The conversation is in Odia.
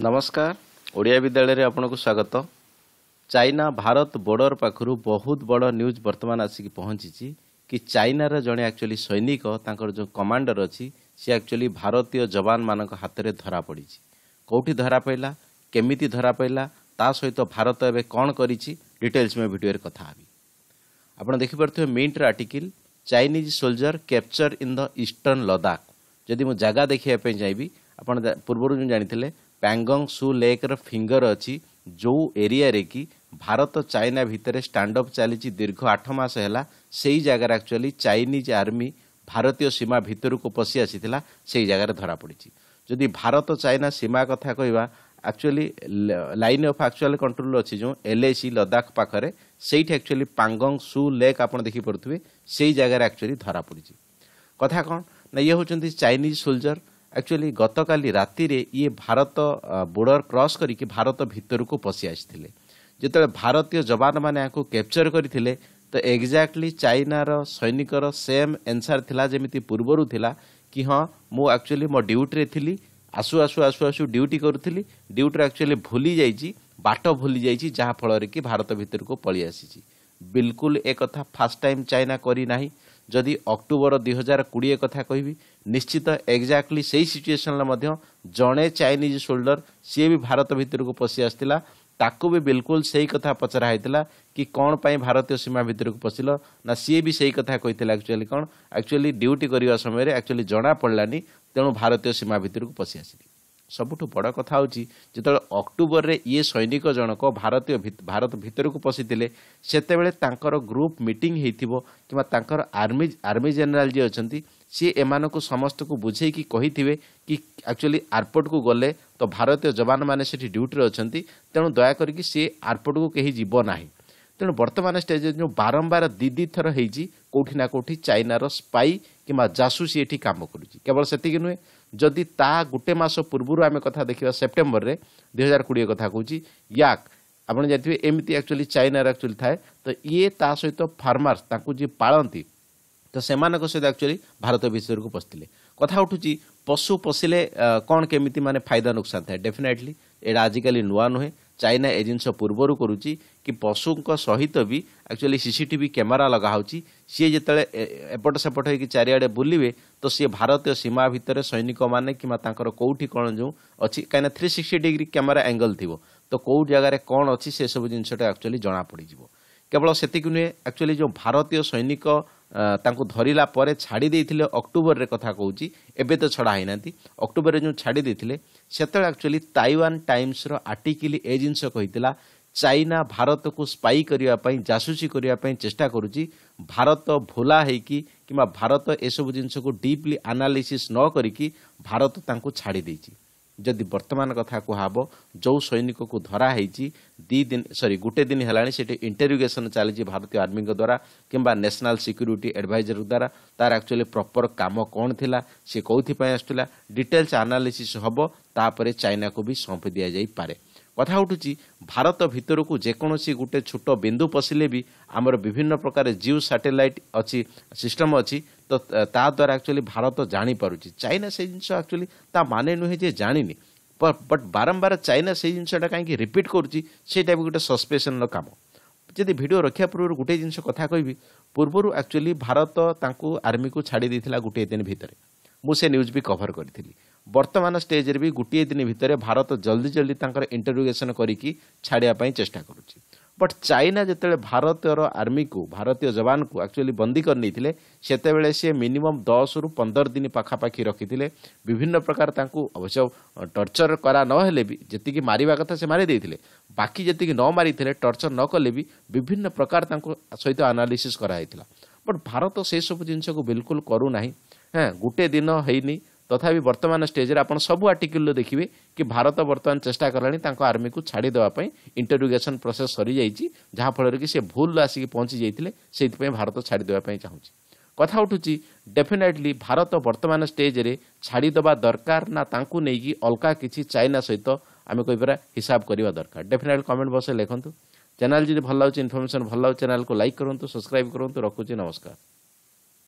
ନମସ୍କାର ଓଡ଼ିଆ ବିଦ୍ୟାଳୟରେ ଆପଣଙ୍କୁ ସ୍ୱାଗତ ଚାଇନା ଭାରତ ବର୍ଡର ପାଖରୁ ବହୁତ ବଡ଼ ନ୍ୟୁଜ୍ ବର୍ତ୍ତମାନ ଆସିକି ପହଞ୍ଚିଛି କି ଚାଇନାର ଜଣେ ଆକ୍ଚୁଆଲି ସୈନିକ ତାଙ୍କର ଯେଉଁ କମାଣ୍ଡର ଅଛି ସେ ଆକ୍ଚୁଆଲି ଭାରତୀୟ ଯବାନମାନଙ୍କ ହାତରେ ଧରା ପଡ଼ିଛି କେଉଁଠି ଧରା ପଡ଼ିଲା କେମିତି ଧରା ପଡ଼ିଲା ତା ସହିତ ଭାରତ ଏବେ କ'ଣ କରିଛି ଡିଟେଲ୍ସ ମୁଁ ଭିଡ଼ିଓରେ କଥା ହେବି ଆପଣ ଦେଖିପାରୁଥିବେ ମିଣ୍ଟର article Chinese soldier capture in the eastern Ladakh ଯଦି ମୁଁ ଜାଗା ଦେଖିବା ପାଇଁ ଚାହିଁବି ଆପଣ ପୂର୍ବରୁ ଯେଉଁ ଜାଣିଥିଲେ ପ୍ୟାଙ୍ଗଙ୍ଗ ସୁ ଲେକ୍ର ଫିଙ୍ଗର ଅଛି ଯେଉଁ ଏରିଆରେ କି ଭାରତ ଚାଇନା ଭିତରେ ଷ୍ଟାଣ୍ଡଅପ୍ ଚାଲିଛି ଦୀର୍ଘ ଆଠ ମାସ ହେଲା ସେଇ ଜାଗାରେ ଆକ୍ଚୁଆଲି ଚାଇନିଜ୍ ଆର୍ମି ଭାରତୀୟ ସୀମା ଭିତରକୁ ପଶି ଆସିଥିଲା ସେଇ ଜାଗାରେ ଧରାପଡ଼ିଛି ଯଦି ଭାରତ ଚାଇନା ସୀମା କଥା କହିବା actually line of actual control ଅଛି ଯେଉଁ ଏଲ୍ଏସି ଲଦାଖ ପାଖରେ ସେଇଠି ଆକ୍ଚୁଆଲି ପାଙ୍ଗଙ୍ଗ ସୁ ଲେକ୍ ଆପଣ ଦେଖିପାରୁଥିବେ ସେଇ ଜାଗାରେ ଆକ୍ଚୁଆଲି ଧରାପଡ଼ିଛି କଥା କ'ଣ ନା ଇଏ ହେଉଛନ୍ତି ଚାଇନିଜ୍ ସୋଲଜର ଆକ୍ଚୁଆଲି ଗତକାଲି ରାତିରେ ଇଏ ଭାରତ ବୋର୍ଡର କ୍ରସ୍ କରିକି ଭାରତ ଭିତରକୁ ପଶି ଆସିଥିଲେ ଯେତେବେଳେ ଭାରତୀୟ ଯବାନମାନେ ଏହାକୁ କ୍ୟାପ୍ଚର କରିଥିଲେ ତ ଏକ୍ଜାକ୍ଟଲି ଚାଇନାର ସୈନିକର ସେମ୍ ଏନ୍ସାର ଥିଲା ଯେମିତି ପୂର୍ବରୁ ଥିଲା କି ହଁ ମୁଁ ଆକ୍ଚୁଆଲି ମୋ ଡ୍ୟୁଟିରେ ଥିଲି ଆସୁ ଆସୁ ଆସୁ ଆସୁ ଡ୍ୟୁଟି କରୁଥିଲି ଡ୍ୟୁଟିରେ ଆକ୍ଚୁଆଲି ଭୁଲି ଯାଇଛି ବାଟ ଭୁଲି ଯାଇଛି ଯାହାଫଳରେ କି ଭାରତ ଭିତରକୁ ପଳେଇ ଆସିଛି ବିଲକୁଲ ଏ କଥା ଫାର୍ଷ୍ଟ ଟାଇମ୍ ଚାଇନା କରିନାହିଁ ଯଦି ଅକ୍ଟୋବର ଦୁଇ ହଜାର କୋଡ଼ିଏ କଥା କହିବି ନିଶ୍ଚିତ ଏକ୍ଜାକ୍ଟଲି ସେହି ସିଚୁଏସନ୍ରେ ମଧ୍ୟ ଜଣେ ଚାଇନିଜ୍ ସୋଲ୍ଡର ସିଏ ବି ଭାରତ ଭିତରକୁ ପଶି ଆସିଥିଲା ତାକୁ ବି ବିଲକୁଲ ସେହି କଥା ପଚରା ହେଇଥିଲା କି କ'ଣ ପାଇଁ ଭାରତୀୟ ସୀମା ଭିତରକୁ ପଶିଲ ନା ସିଏ ବି ସେହି କଥା କହିଥିଲା ଆକ୍ଚୁଆଲି କ'ଣ ଆକ୍ଚୁଆଲି ଡ୍ୟୁଟି କରିବା ସମୟରେ ଆକ୍ଚୁଆଲି ଜଣାପଡ଼ିଲାନି ତେଣୁ ଭାରତୀୟ ସୀମା ଭିତରକୁ ପଶି ଆସିଲି ସବୁଠୁ ବଡ଼ କଥା ହେଉଛି ଯେତେବେଳେ ଅକ୍ଟୋବରରେ ଇଏ ସୈନିକ ଜଣକ ଭାରତୀୟ ଭାରତ ଭିତରକୁ ପଶିଥିଲେ ସେତେବେଳେ ତାଙ୍କର ଗ୍ରୁପ୍ ମିଟିଂ ହେଇଥିବ କିମ୍ବା ତାଙ୍କର ଆର୍ମି ଆର୍ମି ଜେନେରାଲ ଯିଏ ଅଛନ୍ତି ସିଏ ଏମାନଙ୍କୁ ସମସ୍ତଙ୍କୁ ବୁଝେଇକି କହିଥିବେ କି ଆକ୍ଚୁଆଲି ଆର୍ପୋର୍ଟକୁ ଗଲେ ତ ଭାରତୀୟ ଯବାନମାନେ ସେଠି ଡ୍ୟୁଟିରେ ଅଛନ୍ତି ତେଣୁ ଦୟାକରିକି ସିଏ ଏୟାରପୋର୍ଟକୁ କେହି ଯିବ ନାହିଁ ତେଣୁ ବର୍ତ୍ତମାନ ଷ୍ଟେଜ୍ରେ ଯେଉଁ ବାରମ୍ବାର ଦି ଦୁଇ ଥର ହେଇଛି କେଉଁଠି ନା କେଉଁଠି ଚାଇନାର ସ୍ପାଇ କିମ୍ବା ଜାସୁସ୍ ଏଠି କାମ କରୁଛି କେବଳ ସେତିକି ନୁହେଁ ଯଦି ତାହା ଗୋଟେ ମାସ ପୂର୍ବରୁ ଆମେ କଥା ଦେଖିବା ସେପ୍ଟେମ୍ବରରେ ଦୁଇ ହଜାର କୋଡ଼ିଏ କଥା କହୁଛି ୟାକ୍ ଆପଣ ଜାଣିଥିବେ ଏମିତି ଆକ୍ଚୁଆଲି ଚାଇନାର ଆକ୍ଚୁଆଲି ଥାଏ ତ ଇଏ ତା ସହିତ ଫାର୍ମର୍ସ ତାଙ୍କୁ ଯିଏ ପାଳନ୍ତି ତ ସେମାନଙ୍କ ସହିତ ଆକ୍ଚୁଆଲି ଭାରତ ବିଷୟକୁ ପଶିଥିଲେ କଥା ଉଠୁଛି ପଶୁ ପଶିଲେ କ'ଣ କେମିତି ମାନେ ଫାଇଦା ନୁକସାନ ଥାଏ ଡେଫିନେଟଲି ଏଇଟା ଆଜିକାଲି ନୂଆ ନୁହେଁ ଚାଇନା ଏ ଜିନିଷ ପୂର୍ବରୁ କରୁଛି କି ପଶୁଙ୍କ ସହିତ ବି ଆକ୍ଚୁଆଲି ସିସିଟିଭି କ୍ୟାମେରା ଲଗାହେଉଛି ସିଏ ଯେତେବେଳେ ଏପଟ ସେପଟ ହେଇକି ଚାରିଆଡ଼େ ବୁଲିବେ ତ ସିଏ ଭାରତୀୟ ସୀମା ଭିତରେ ସୈନିକମାନେ କିମ୍ବା ତାଙ୍କର କେଉଁଠି କ'ଣ ଯେଉଁ ଅଛି କାହିଁକିନା three sixty degree camera angle ଥିବ ତ କେଉଁ ଜାଗାରେ କ'ଣ ଅଛି ସେସବୁ ଜିନିଷଟା ଆକ୍ଚୁଆଲି ଜଣାପଡ଼ିଯିବ କେବଳ ସେତିକି ନୁହେଁ ଆକ୍ଚୁଆଲି ଯେଉଁ ଭାରତୀୟ ସୈନିକ ତାଙ୍କୁ ଧରିଲା ପରେ ଛାଡ଼ି ଦେଇଥିଲେ ଅକ୍ଟୋବରରେ କଥା କହୁଛି ଏବେ ତ ଛଡ଼ା ହୋଇନାହାନ୍ତି ଅକ୍ଟୋବରରେ ଯେଉଁ ଛାଡ଼ି ଦେଇଥିଲେ ସେତେବେଳେ ଆକ୍ଚୁଆଲି ତାଇୱାନ୍ ଟାଇମ୍ସର ଆର୍ଟିକିଲ୍ ଏ ଜିନିଷ କହିଥିଲା ଚାଇନା ଭାରତକୁ ସ୍ପାଇ କରିବା ପାଇଁ ଜାସୁସି କରିବା ପାଇଁ ଚେଷ୍ଟା କରୁଛି ଭାରତ ଭୋଲା ହୋଇକି କିମ୍ବା ଭାରତ ଏସବୁ ଜିନିଷକୁ ଡିପ୍ଲି ଆନାଲିସିସ୍ ନ କରିକି ଭାରତ ତାଙ୍କୁ ଛାଡ଼ି ଦେଇଛି ଯଦି ବର୍ତ୍ତମାନ କଥା କୁହାହବ ଯେଉଁ ସୈନିକକୁ ଧରା ହେଇଛି ଦୁଇ ଦିନ ସରି ଗୋଟେ ଦିନ ହେଲାଣି ସେଠି ଇଣ୍ଟେରୋଗେସନ୍ ଚାଲିଛି ଭାରତୀୟ ଆର୍ମିଙ୍କ ଦ୍ୱାରା କିମ୍ବା ନ୍ୟାସନାଲ୍ ସିକ୍ୟୁରିଟି ଆଡ଼ଭାଇଜର ଦ୍ୱାରା ତାର ଆକ୍ଚୁଆଲି ପ୍ରପର୍ କାମ କ'ଣ ଥିଲା ସେ କେଉଁଥିପାଇଁ ଆସୁଥିଲା ଡିଟେଲ୍ସ ଆନାଲିସିସ୍ ହେବ ତାପରେ ଚାଇନାକୁ ବି ସମ୍ପି ଦିଆଯାଇପାରେ କଥା ଉଠୁଛି ଭାରତ ଭିତରକୁ ଯେକୌଣସି ଗୋଟେ ଛୋଟ ବିନ୍ଦୁ ପଶିଲେ ବି ଆମର ବିଭିନ୍ନ ପ୍ରକାର ଜିଓ ସାଟେଲାଇଟ୍ ଅଛି ସିଷ୍ଟମ୍ ଅଛି ତ ତା ଦ୍ୱାରା ଆକ୍ଚୁଆଲି ଭାରତ ଜାଣିପାରୁଛି ଚାଇନା ସେ ଜିନିଷ ଆକ୍ଚୁଆଲି ତା ମାନେ ନୁହେଁ ଯେ ଜାଣିନି ବଟ୍ ବାରମ୍ବାର ଚାଇନା ସେଇ ଜିନିଷଟା କାହିଁକି ରିପିଟ୍ କରୁଛି ସେଇଟା ବି ଗୋଟେ ସସ୍ପେସନ୍ର କାମ ଯଦି ଭିଡ଼ିଓ ରଖିବା ପୂର୍ବରୁ ଗୋଟେ ଜିନିଷ କଥା କହିବି ପୂର୍ବରୁ ଆକ୍ଚୁଆଲି ଭାରତ ତାଙ୍କୁ ଆର୍ମିକୁ ଛାଡ଼ି ଦେଇଥିଲା ଗୋଟିଏ ଦିନ ଭିତରେ ମୁଁ ସେ ନ୍ୟୁଜ୍ ବି କଭର୍ କରିଥିଲି ବର୍ତ୍ତମାନ ଷ୍ଟେଜ୍ରେ ବି ଗୋଟିଏ ଦିନ ଭିତରେ ଭାରତ ଜଲ୍ଦି ଜଲ୍ଦି ତାଙ୍କର ଇଣ୍ଟରୋଗେସନ୍ କରିକି ଛାଡ଼ିବା ପାଇଁ ଚେଷ୍ଟା କରୁଛି ବଟ୍ ଚାଇନା ଯେତେବେଳେ ଭାରତର ଆର୍ମିକୁ ଭାରତୀୟ ଯବାନଙ୍କୁ ଆକ୍ଚୁଆଲି ବନ୍ଦୀ କରି ନେଇଥିଲେ ସେତେବେଳେ ସେ ମିନିମମ୍ ଦଶରୁ ପନ୍ଦର ଦିନ ପାଖାପାଖି ରଖିଥିଲେ ବିଭିନ୍ନ ପ୍ରକାର ତାଙ୍କୁ ଅବଶ୍ୟ ଟର୍ଚର୍ କରା ହେଲେ ବି ଯେତିକି ମାରିବା କଥା ସେ ମାରିଦେଇଥିଲେ ବାକି ଯେତିକି ନ ମାରିଥିଲେ ଟର୍ଚର୍ ନ କଲେ ବି ବିଭିନ୍ନ ପ୍ରକାର ତାଙ୍କ ସହିତ ଆନାଲିସିସ୍ କରାହେଇଥିଲା ବଟ୍ ଭାରତ ସେସବୁ ଜିନିଷକୁ ବିଲକୁଲ୍ କରୁନାହିଁ ହଁ ଗୋଟେ ଦିନ ହେଇନି ତଥାପି ବର୍ତ୍ତମାନ ଷ୍ଟେଜ୍ରେ ଆପଣ ସବୁ ଆର୍ଟିକଲ୍ରୁ ଦେଖିବେ କି ଭାରତ ବର୍ତ୍ତମାନ ଚେଷ୍ଟା କଲାଣି ତାଙ୍କ ଆର୍ମିକୁ ଛାଡ଼ିଦେବା ପାଇଁ ଇଣ୍ଟରଗ୍ୟୁଗେସନ୍ ପ୍ରୋସେସ୍ ସରିଯାଇଛି ଯାହାଫଳରେ କି ସେ ଭୁଲରେ ଆସିକି ପହଞ୍ଚି ଯାଇଥିଲେ ସେଇଥିପାଇଁ ଭାରତ ଛାଡ଼ିଦେବା ପାଇଁ ଚାହୁଁଛି କଥା ଉଠୁଛି ଡେଫିନେଟଲି ଭାରତ ବର୍ତ୍ତମାନ ଷ୍ଟେଜ୍ରେ ଛାଡ଼ିଦେବା ଦରକାର ନା ତାଙ୍କୁ ନେଇକି ଅଲଗା କିଛି ଚାଇନା ସହିତ ଆମେ କହିପାରିବା ହିସାବ କରିବା ଦରକାର ଡେଫିନେଟଲି କମେଣ୍ଟ ବକ୍ସରେ ଲେଖନ୍ତୁ ଚ୍ୟାନେଲ୍ ଯଦି ଭଲ ଲାଗୁଛି ଇନଫର୍ମେସନ୍ ଭଲ ଲାଗୁଛି ଚ୍ୟାନେଲ୍କୁ ଲାଇକ୍ କରନ୍ତୁ ସବସ୍କ୍ରାଇବ୍ କରନ୍ତୁ ରଖୁଛି ନମସ୍କାର